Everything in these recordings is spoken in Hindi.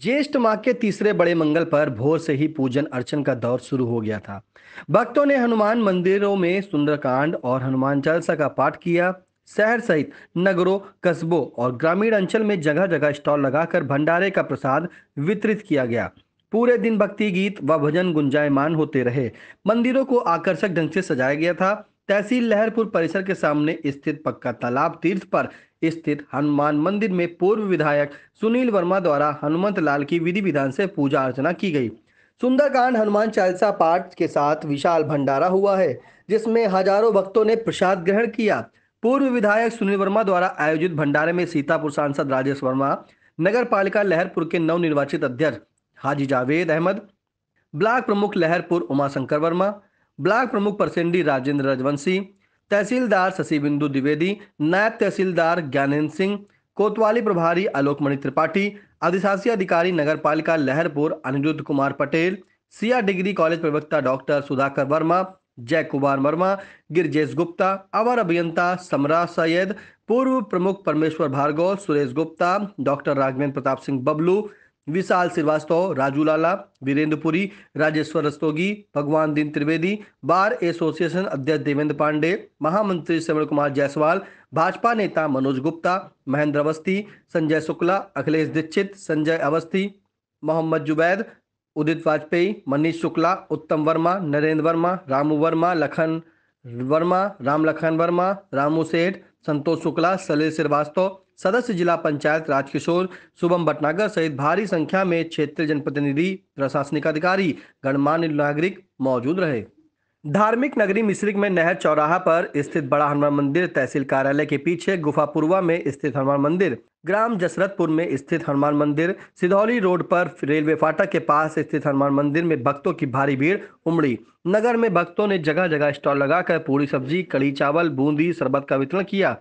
ज्येष्ठ माह के तीसरे बड़े मंगल पर भोर से ही पूजन अर्चन का दौर शुरू हो गया था भक्तों ने हनुमान मंदिरों में सुंदरकांड और हनुमान चालसा का पाठ किया शहर सहित नगरों कस्बों और ग्रामीण अंचल में जगह जगह स्टॉल लगाकर भंडारे का प्रसाद वितरित किया गया पूरे दिन भक्ति गीत व भजन गुंजायमान होते रहे मंदिरों को आकर्षक ढंग से सजाया गया था तहसील लहरपुर परिसर के सामने स्थित पक्का तालाब तीर्थ पर स्थित हनुमान मंदिर में पूर्व विधायक सुनील वर्मा द्वारा हनुमंत लाल की विधि विधान से पूजा अर्चना की गई सुंदरकांड हनुमान चालीसा पाठ के साथ विशाल भंडारा हुआ है जिसमें हजारों भक्तों ने प्रसाद ग्रहण किया पूर्व विधायक सुनील वर्मा द्वारा आयोजित भंडारे में सीतापुर सांसद राजेश वर्मा नगर पालिका लहरपुर के नव निर्वाचित अध्यक्ष हाजी जावेद अहमद ब्लॉक प्रमुख लहरपुर उमाशंकर वर्मा ब्लॉक प्रमुख परसेंडी राजेंद्र रजवंशी तहसीलदार शशि बिंदु द्विवेदी नायब तहसीलदार ज्ञानेन्द्र सिंह कोतवाली प्रभारी आलोकमणि त्रिपाठी अधिशासी अधिकारी नगर पालिका लहरपुर अनिरुद्ध कुमार पटेल सिया डिग्री कॉलेज प्रवक्ता डॉक्टर सुधाकर वर्मा जय कुमार वर्मा गिरजेश गुप्ता अवर अभियंता समरा सैयद पूर्व प्रमुख Parmeshwar Bhargava Suresh Gupta doctor Raghavendra Pratap Singh Bablu Vishal Srivastava Raju Lala Virendrapuri Rajeshwar Rastogi Bhagwan Deen Trivedi bar association अध्यक्ष देवेंद्र पांडे महामंत्री श्रवण कुमार जायसवाल भाजपा नेता मनोज गुप्ता महेंद्र अवस्थी संजय शुक्ला अखिलेश दीक्षित संजय अवस्थी मोहम्मद जुबैद उदित वाजपेयी मनीष शुक्ला उत्तम वर्मा नरेंद्र वर्मा रामू वर्मा लखन वर्मा राम लखन वर्मा रामू सेठ संतोष शुक्ला सलील श्रीवास्तव सदस्य जिला पंचायत राजकिशोर शुभम भटनागर सहित भारी संख्या में क्षेत्रीय जनप्रतिनिधि प्रशासनिक अधिकारी गणमान्य नागरिक मौजूद रहे धार्मिक नगरी मिश्रिक में नहर चौराहा पर स्थित बड़ा हनुमान मंदिर तहसील कार्यालय के पीछे गुफापुरवा में स्थित हनुमान मंदिर ग्राम जसरतपुर में स्थित हनुमान मंदिर सिधौली रोड पर रेलवे फाटक के पास स्थित हनुमान मंदिर में भक्तों की भारी भीड़ उमड़ी नगर में भक्तों ने जगह जगह स्टॉल लगाकर पूरी सब्जी कड़ी चावल बूंदी शरबत का वितरण किया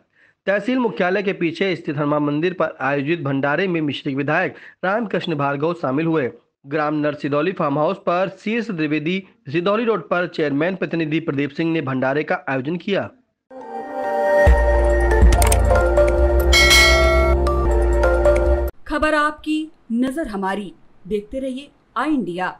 तहसील मुख्यालय के पीछे स्थित हनुमान मंदिर पर आयोजित भंडारे में मिश्रिक विधायक रामकृष्ण भार्गव शामिल हुए ग्राम नरसिदौली फार्म हाउस पर शीर्ष द्विवेदी सिदौली रोड पर चेयरमैन प्रतिनिधि प्रदीप सिंह ने भंडारे का आयोजन किया खबर आपकी नजर हमारी देखते रहिए आई इंडिया